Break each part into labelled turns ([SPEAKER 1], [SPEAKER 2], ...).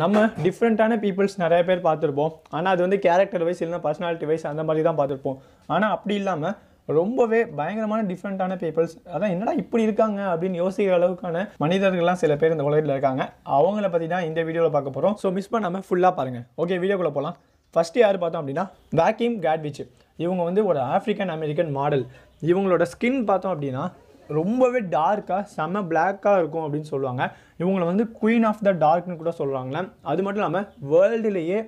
[SPEAKER 1] நம்ம டிஃப்ரெண்ட்டான பீப்புள்ஸ் நிறைய பேர் பார்த்துருப்போம் ஆனால் அது வந்து கேரக்டர் வைஸ் இல்லைனா பர்சனாலிட்டி வைஸ் அந்த மாதிரி தான் பார்த்துருப்போம் ஆனால் அப்படி இல்லாமல் ரொம்பவே பயங்கரமான டிஃப்ரெண்ட்டான பீப்புள்ஸ் அதான் என்னடா இப்படி இருக்காங்க அப்படின்னு யோசிக்கிற அளவுக்கான மனிதர்கள்லாம் சில பேர் இந்த உலகத்தில் இருக்காங்க அவங்கள பற்றி தான் இந்த வீடியோவில் பார்க்க போகிறோம் ஸோ மிஸ் பண்ணாமல் ஃபுல்லாக பாருங்கள் ஓகே வீடியோக்குள்ளே போகலாம் ஃபஸ்ட்டு யார் பார்த்தோம் அப்படின்னா வேக்யூம் கேட்விச் இவங்க வந்து ஒரு ஆஃப்ரிக்கன் அமெரிக்கன் மாடல் இவங்களோட ஸ்கின் பார்த்தோம் அப்படின்னா ரொம்பவே டார்க்காக செம பிளாக்காக இருக்கும் அப்படின்னு சொல்லுவாங்க இவங்களை வந்து குயின் ஆஃப் த டார்க்னு கூட சொல்கிறாங்களே அது மட்டும் இல்லாமல் வேர்ல்டுலேயே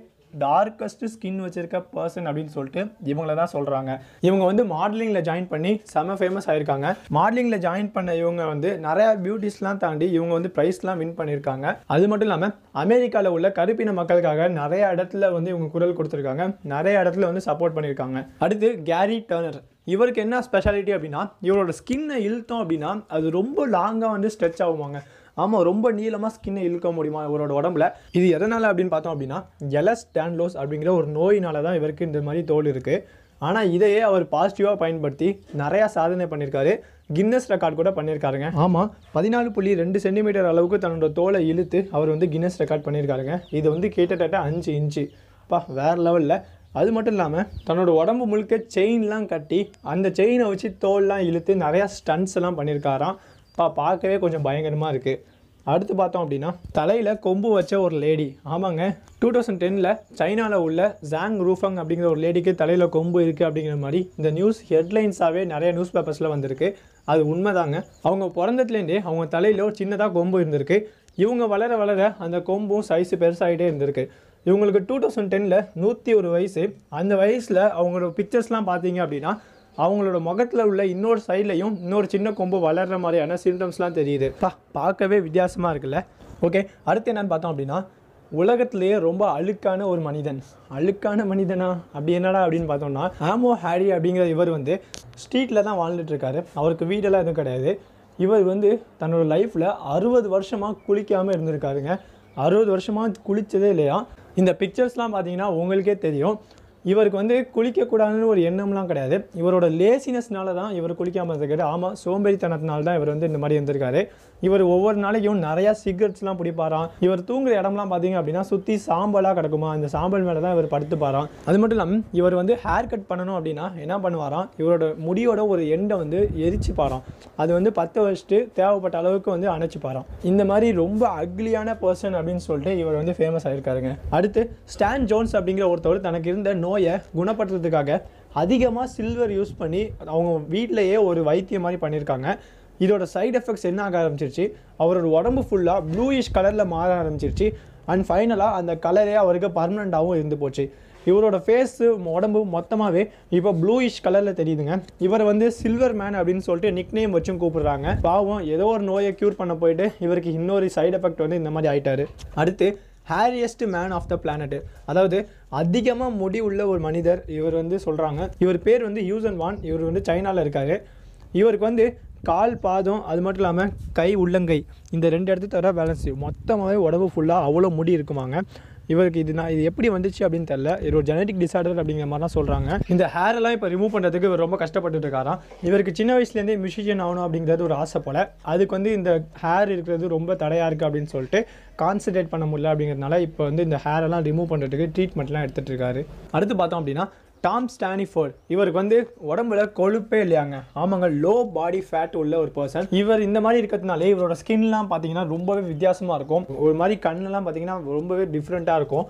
[SPEAKER 1] டார்க்கஸ்ட் ஸ்கின் வச்சிருக்க பர்சன் அப்படின்னு சொல்லிட்டு இவங்கள தான் சொல்கிறாங்க இவங்க வந்து மாடலிங்கில் ஜாயின் பண்ணி செம ஃபேமஸ் ஆயிருக்காங்க மாடலிங்கில் ஜாயின் பண்ண இவங்க வந்து நிறையா பியூட்டிஸ்லாம் தாண்டி இவங்க வந்து ப்ரைஸ்லாம் வின் பண்ணியிருக்காங்க அது மட்டும் இல்லாமல் அமெரிக்காவில் உள்ள கருப்பின மக்களுக்காக நிறைய இடத்துல வந்து இவங்க குரல் கொடுத்துருக்காங்க நிறைய இடத்துல வந்து சப்போர்ட் பண்ணியிருக்காங்க அடுத்து கேரி டர்னர் இவருக்கு என்ன ஸ்பெஷாலிட்டி அப்படின்னா இவரோட ஸ்கின்னை இழுத்தோம் அப்படின்னா அது ரொம்ப லாங்காக வந்து ஸ்ட்ரெச் ஆகுவாங்க ஆமாம் ரொம்ப நீளமாக ஸ்கின்னை இழுக்க முடியுமா இவரோட உடம்புல இது எதனால் அப்படின்னு பார்த்தோம் அப்படின்னா ஜெலஸ் டேன்லோஸ் அப்படிங்கிற ஒரு நோயினால தான் இவருக்கு இந்த மாதிரி தோல் இருக்குது ஆனால் இதையே அவர் பாசிட்டிவாக பயன்படுத்தி நிறையா சாதனை பண்ணியிருக்காரு கின்னஸ் ரெக்கார்ட் கூட பண்ணியிருக்காருங்க ஆமாம் பதினாலு புள்ளி ரெண்டு சென்டிமீட்டர் அளவுக்கு தன்னோட தோலை இழுத்து அவர் வந்து கின்னஸ் ரெக்கார்ட் பண்ணியிருக்காருங்க இது வந்து கிட்டத்தட்ட அஞ்சு இன்ச்சு அப்பா வேறு லெவலில் அது மட்டும் இல்லாமல் தன்னோட உடம்பு முழுக்க செயின்லாம் கட்டி அந்த செயினை வச்சு தோல்லாம் இழுத்து நிறையா ஸ்டன்ஸ் எல்லாம் பண்ணியிருக்காராம் பா பார்க்கவே கொஞ்சம் பயங்கரமாக இருக்குது அடுத்து பார்த்தோம் அப்படின்னா தலையில் கொம்பு வச்ச ஒரு லேடி ஆமாங்க டூ தௌசண்ட் டெனில் சைனாவில் உள்ள ஜாங் ரூஃபங் அப்படிங்கிற ஒரு லேடிக்கு தலையில் கொம்பு இருக்குது அப்படிங்கிற மாதிரி இந்த நியூஸ் ஹெட்லைன்ஸாகவே நிறைய நியூஸ் பேப்பர்ஸில் வந்திருக்கு அது உண்மைதாங்க அவங்க பிறந்ததுலேருந்தே அவங்க தலையில் ஒரு சின்னதாக கொம்பு இருந்திருக்கு இவங்க வளர வளர அந்த கொம்பும் சைஸு பெருசாகிட்டே இருந்திருக்கு இவங்களுக்கு டூ தௌசண்ட் டெனில் நூற்றி ஒரு வயசு அந்த வயசில் அவங்களோட பிக்சர்ஸ்லாம் பார்த்தீங்க அப்படின்னா அவங்களோட முகத்தில் உள்ள இன்னொரு சைட்லையும் இன்னொரு சின்ன கொம்பு வளர்கிற மாதிரியான சிம்டம்ஸ்லாம் தெரியுது பா பார்க்கவே வித்தியாசமாக இருக்குல்ல ஓகே அடுத்து என்னென்னு பார்த்தோம் அப்படின்னா உலகத்திலேயே ரொம்ப அழுக்கான ஒரு மனிதன் அழுக்கான மனிதனா அப்படி என்னடா அப்படின்னு பார்த்தோம்னா ஆமோ ஹாரி அப்படிங்கிற இவர் வந்து ஸ்ட்ரீட்டில் தான் வாழ்ந்துட்டுருக்காரு அவருக்கு வீடெல்லாம் எதுவும் கிடையாது இவர் வந்து தன்னோட லைஃப்பில் அறுபது வருஷமாக குளிக்காமல் இருந்திருக்காருங்க அறுபது வருஷமாக குளித்ததே இல்லையா இந்த பிக்சர்ஸ்லாம் பார்த்தீங்கன்னா உங்களுக்கே தெரியும் இவருக்கு வந்து குளிக்கக்கூடாதுன்னு ஒரு எண்ணம்லாம் கிடையாது இவரோட லேசினஸ்னால தான் இவர் குளிக்காமல் இருக்காரு ஆமாம் சோம்பேறித்தனத்தினால தான் இவர் வந்து இந்த மாதிரி இருந்திருக்காரு இவர் ஒவ்வொரு நாளைக்கும் நிறையா சிகரெட்ஸ்லாம் பிடிப்பாராம் இவர் தூங்குற இடம்லாம் பார்த்தீங்க அப்படின்னா சுற்றி சாம்பலாக கிடக்குமா அந்த சாம்பல் மேலே தான் இவர் படுத்துப்பாராம் அது மட்டும் இல்லாமல் இவர் வந்து ஹேர் கட் பண்ணணும் அப்படின்னா என்ன பண்ணுவாராம் இவரோட முடியோட ஒரு எண்டை வந்து பாரோம் அது வந்து பத்து வருஷத்து தேவைப்பட்ட அளவுக்கு வந்து அணைச்சு பாரோம் இந்த மாதிரி ரொம்ப அக்லியான பர்சன் அப்படின்னு சொல்லிட்டு இவர் வந்து ஃபேமஸ் ஆகிருக்காருங்க அடுத்து ஸ்டான் ஜோன்ஸ் அப்படிங்கிற ஒருத்தவர் தனக்கு இருந்த நோயை குணப்படுத்துறதுக்காக அதிகமாக சில்வர் யூஸ் பண்ணி அவங்க வீட்டிலையே ஒரு வைத்தியம் மாதிரி பண்ணியிருக்காங்க இதோட சைட் எஃபெக்ட்ஸ் என்ன ஆக ஆரம்பிச்சிருச்சு அவரோட உடம்பு ஃபுல்லாக ப்ளூயிஷ் கலரில் மாற ஆரம்பிச்சிருச்சு அண்ட் ஃபைனலாக அந்த கலரே அவருக்கு பர்மனண்ட்டாகவும் இருந்து போச்சு இவரோட ஃபேஸு உடம்பு மொத்தமாகவே இப்போ ப்ளூயிஷ் கலரில் தெரியுதுங்க இவர் வந்து சில்வர் மேன் அப்படின்னு சொல்லிட்டு நிக் நேம் வச்சும் கூப்பிடுறாங்க பாவம் ஏதோ ஒரு நோயை க்யூர் பண்ண போயிட்டு இவருக்கு இன்னொரு சைட் எஃபெக்ட் வந்து இந்த மாதிரி ஆயிட்டாரு அடுத்து hairiest man of the planet அதாவது அதிகமாக முடி உள்ள ஒரு மனிதர் இவர் வந்து சொல்கிறாங்க இவர் பேர் வந்து யூசன் வான் இவர் வந்து சைனாவில் இருக்கார் இவருக்கு வந்து கால் பாதம் அது மட்டும் இல்லாமல் கை உள்ளங்கை இந்த ரெண்டு இடத்துக்கு தவிர பேலன்ஸ் மொத்தமாகவே உடம்பு ஃபுல்லாக அவ்வளோ முடி இருக்குமாங்க இவருக்கு இது நான் இது எப்படி வந்துச்சு அப்படின்னு தெரில இது ஒரு ஜெனட்டிக் டிசார்டர் அப்படிங்கிற மாதிரிலாம் சொல்கிறாங்க இந்த ஹேரெல்லாம் இப்போ ரிமூவ் பண்ணுறதுக்கு இவர் ரொம்ப கஷ்டப்பட்டு இருக்காராம் இவருக்கு சின்ன வயசுலேருந்தே மியூசிஷியன் ஆகணும் அப்படிங்கிறது ஒரு ஆசை போல் அதுக்கு வந்து இந்த ஹேர் இருக்கிறது ரொம்ப தடையாக இருக்குது அப்படின்னு சொல்லிட்டு கான்சன்ட்ரேட் பண்ண முடியல அப்படிங்கிறதுனால இப்போ வந்து இந்த ஹேரெல்லாம் ரிமூவ் பண்ணுறதுக்கு ட்ரீட்மெண்ட்லாம் எடுத்துகிட்டு இருக்காரு அடுத்து பார்த்தோம் அப்படின்னா டாம் ஸ்டானிஃபோர்ட் இவருக்கு வந்து உடம்புல கொழுப்பே இல்லையாங்க ஆமாங்க லோ பாடி ஃபேட் உள்ள ஒரு பர்சன் இவர் இந்த மாதிரி இருக்கிறதுனால இவரோட ஸ்கின்லாம் பார்த்தீங்கன்னா ரொம்பவே வித்தியாசமாக இருக்கும் ஒரு மாதிரி கண்ணெல்லாம் பார்த்தீங்கன்னா ரொம்பவே டிஃப்ரெண்ட்டாக இருக்கும்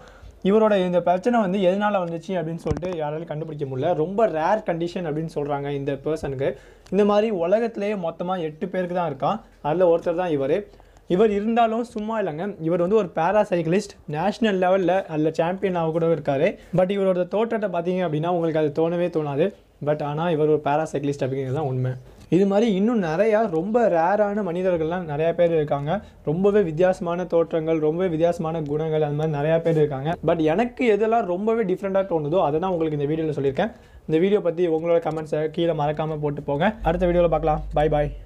[SPEAKER 1] இவரோட இந்த பிரச்சனை வந்து எதனால் வந்துச்சு அப்படின்னு சொல்லிட்டு யாராலும் கண்டுபிடிக்க முடியல ரொம்ப ரேர் கண்டிஷன் அப்படின்னு சொல்கிறாங்க இந்த பர்சனுக்கு இந்த மாதிரி உலகத்திலேயே மொத்தமாக எட்டு பேருக்கு தான் இருக்கான் அதில் ஒருத்தர் தான் இவர் இவர் இருந்தாலும் சும்மா இல்லைங்க இவர் வந்து ஒரு பேராசைக்கிளிஸ்ட் நேஷனல் லெவலில் அதில் சாம்பியனாக கூட இருக்கார் பட் இவரோட தோற்றத்தை பார்த்தீங்க அப்படின்னா உங்களுக்கு அது தோணவே தோணாது பட் ஆனால் இவர் ஒரு பேராசைக்கிளிஸ்ட் அப்படிங்கிறது தான் உண்மை இது மாதிரி இன்னும் நிறையா ரொம்ப ரேரான மனிதர்கள்லாம் நிறையா பேர் இருக்காங்க ரொம்பவே வித்தியாசமான தோற்றங்கள் ரொம்பவே வித்தியாசமான குணங்கள் அந்த மாதிரி நிறையா பேர் இருக்காங்க பட் எனக்கு எதெல்லாம் ரொம்பவே டிஃப்ரெண்ட்டாக தோணுதோ அதை தான் உங்களுக்கு இந்த வீடியோவில் சொல்லியிருக்கேன் இந்த வீடியோ பற்றி உங்களோட கமெண்ட்ஸை கீழே மறக்காமல் போட்டு போங்க அடுத்த வீடியோவில் பார்க்கலாம் பாய் பாய்